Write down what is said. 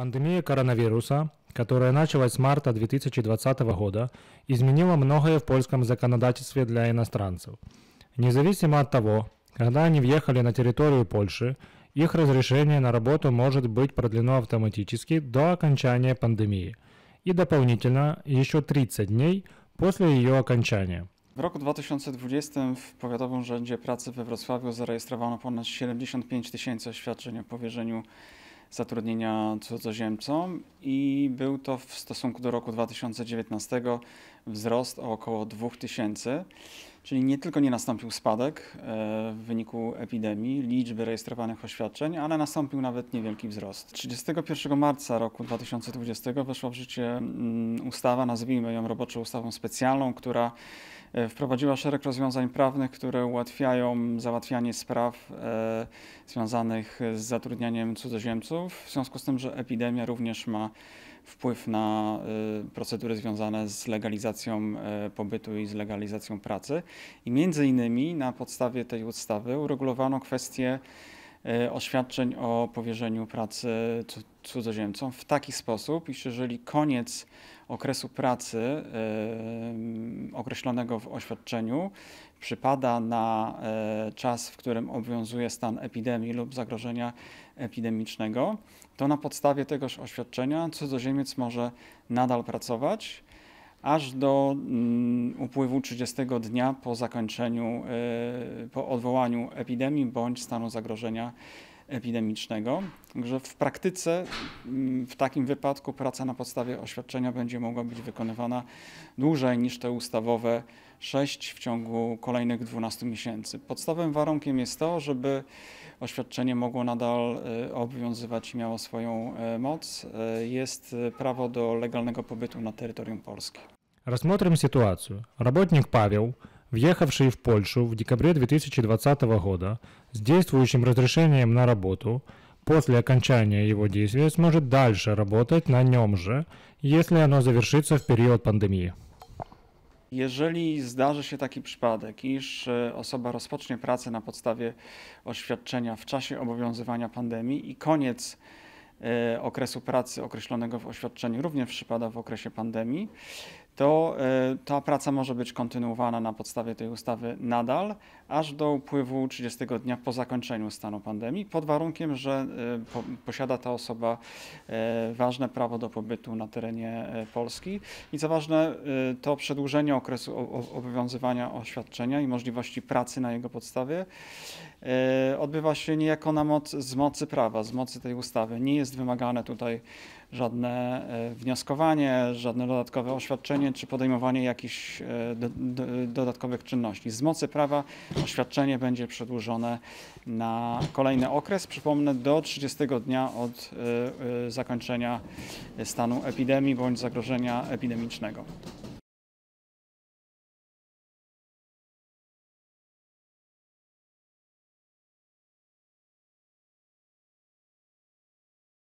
Пандемия коронавируса, которая началась с марта 2020 года, изменила многое в польском законодательстве для иностранцев. Независимо от того, когда они въехали на территорию Польши, их разрешение на работу может быть продлено автоматически до окончания пандемии и дополнительно еще 30 дней после ее окончания. W roku 2020 w Powiatowym Urzędzie Pracy we Wrocławiu zarejestrowano ponad 75 tysięcy oświadczeń o powierzeniu zatrudnienia cudzoziemcom i był to w stosunku do roku 2019 wzrost o około 2000. Czyli nie tylko nie nastąpił spadek e, w wyniku epidemii liczby rejestrowanych oświadczeń, ale nastąpił nawet niewielki wzrost. 31 marca roku 2020 weszła w życie mm, ustawa, nazwijmy ją roboczą ustawą specjalną, która e, wprowadziła szereg rozwiązań prawnych, które ułatwiają załatwianie spraw e, związanych z zatrudnianiem cudzoziemców, w związku z tym, że epidemia również ma wpływ na y, procedury związane z legalizacją y, pobytu i z legalizacją pracy. I między innymi na podstawie tej ustawy uregulowano kwestię E, oświadczeń o powierzeniu pracy cudzoziemcom w taki sposób, iż jeżeli koniec okresu pracy określonego w oświadczeniu przypada na e, czas, w którym obowiązuje stan epidemii lub zagrożenia epidemicznego, to na podstawie tegoż oświadczenia cudzoziemiec może nadal pracować aż do mm, upływu 30 dnia po zakończeniu, e, po odwołaniu epidemii bądź stanu zagrożenia epidemicznego. Także w praktyce mm, w takim wypadku praca na podstawie oświadczenia będzie mogła być wykonywana dłużej niż te ustawowe 6 w ciągu kolejnych 12 miesięcy. Podstawowym warunkiem jest to, żeby oświadczenie mogło nadal e, obowiązywać i miało swoją e, moc, e, jest prawo do legalnego pobytu na terytorium Polski. Rozmotrym sytuację. Robotnik Paweł, wjechawszy w Polszę w dekabrze 2020 roku z działającym rozrzeszeniem na robotę, po zakończeniu jego działalności może dalej pracować na nim, jeśli ono zakończy się w czasie pandemii. Jeżeli zdarzy się taki przypadek, iż e, osoba rozpocznie pracę na podstawie oświadczenia w czasie obowiązywania pandemii i koniec e, okresu pracy określonego w oświadczeniu również przypada w okresie pandemii, to e, ta praca może być kontynuowana na podstawie tej ustawy nadal, aż do upływu 30 dnia po zakończeniu stanu pandemii, pod warunkiem, że e, posiada ta osoba e, ważne prawo do pobytu na terenie Polski. I co ważne, to przedłużenie okresu obowiązywania oświadczenia i możliwości pracy na jego podstawie odbywa się niejako na moc, z mocy prawa, z mocy tej ustawy. Nie jest wymagane tutaj żadne wnioskowanie, żadne dodatkowe oświadczenie czy podejmowanie jakichś e, do, do, dodatkowych czynności. Z mocy prawa oświadczenie będzie przedłużone na kolejny okres, przypomnę, do 30 dnia od e, e, zakończenia stanu epidemii bądź zagrożenia epidemicznego.